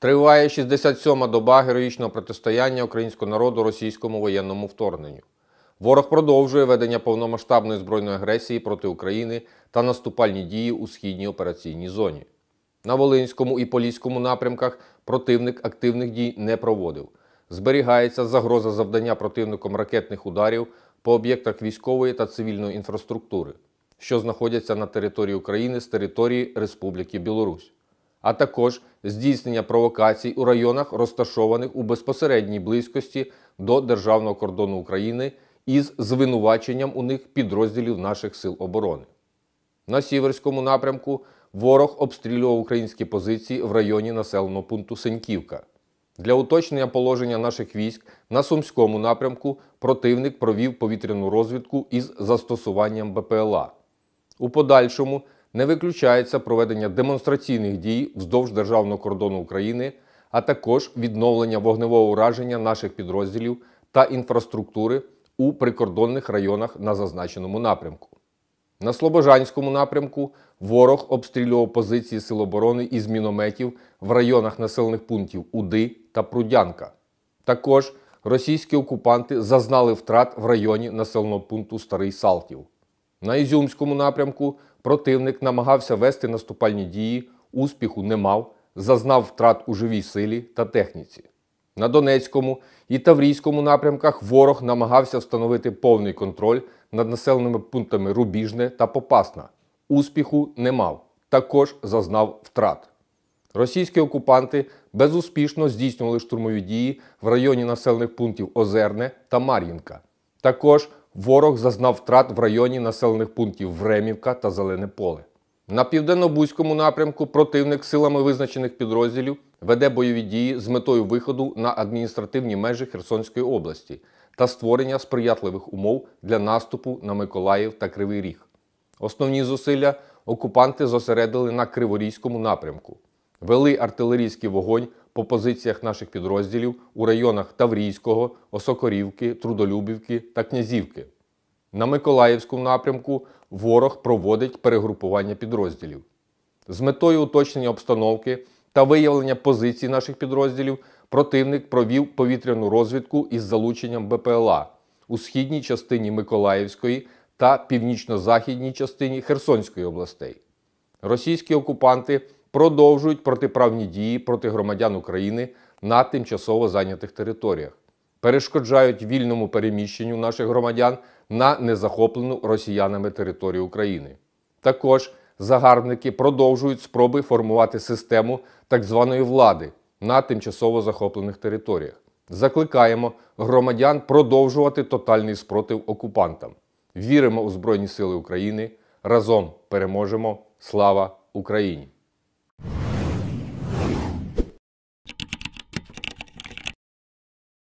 Триває 67-ма доба героїчного протистояння українського народу російському воєнному вторгненню. Ворог продовжує ведення повномасштабної збройної агресії проти України та наступальні дії у східній операційній зоні. На Волинському і Поліському напрямках противник активних дій не проводив. Зберігається загроза завдання противником ракетних ударів по об'єктах військової та цивільної інфраструктури, що знаходяться на території України з території Республіки Білорусь а також здійснення провокацій у районах, розташованих у безпосередній близькості до державного кордону України із звинуваченням у них підрозділів наших сил оборони. На Сіверському напрямку ворог обстрілював українські позиції в районі населеного пункту Сеньківка. Для уточнення положення наших військ на Сумському напрямку противник провів повітряну розвідку із застосуванням БПЛА. У подальшому не виключається проведення демонстраційних дій вздовж державного кордону України, а також відновлення вогневого ураження наших підрозділів та інфраструктури у прикордонних районах на зазначеному напрямку. На Слобожанському напрямку ворог обстрілював позиції Сил оборони із мінометів в районах населених пунктів Уди та Прудянка. Також російські окупанти зазнали втрат в районі населеного пункту Старий Салтів. На Ізюмському напрямку противник намагався вести наступальні дії, успіху не мав, зазнав втрат у живій силі та техніці. На Донецькому і Таврійському напрямках ворог намагався встановити повний контроль над населеними пунктами Рубіжне та Попасна. Успіху не мав, також зазнав втрат. Російські окупанти безуспішно здійснювали штурмові дії в районі населених пунктів Озерне та Мар'їнка. Також ворог зазнав втрат в районі населених пунктів Времівка та Зелене поле. На південно-бузькому напрямку противник силами визначених підрозділів веде бойові дії з метою виходу на адміністративні межі Херсонської області та створення сприятливих умов для наступу на Миколаїв та Кривий Ріг. Основні зусилля окупанти зосередили на Криворізькому напрямку, вели артилерійський вогонь по позиціях наших підрозділів у районах Таврійського, Осокорівки, Трудолюбівки та Князівки. На Миколаївському напрямку ворог проводить перегрупування підрозділів. З метою уточнення обстановки та виявлення позицій наших підрозділів противник провів повітряну розвідку із залученням БПЛА у східній частині Миколаївської та північно-західній частині Херсонської областей. Російські окупанти продовжують протиправні дії проти громадян України на тимчасово зайнятих територіях, перешкоджають вільному переміщенню наших громадян на незахоплену росіянами територію України. Також загарбники продовжують спроби формувати систему так званої влади на тимчасово захоплених територіях. Закликаємо громадян продовжувати тотальний спротив окупантам. Віримо у Збройні Сили України. Разом переможемо! Слава Україні!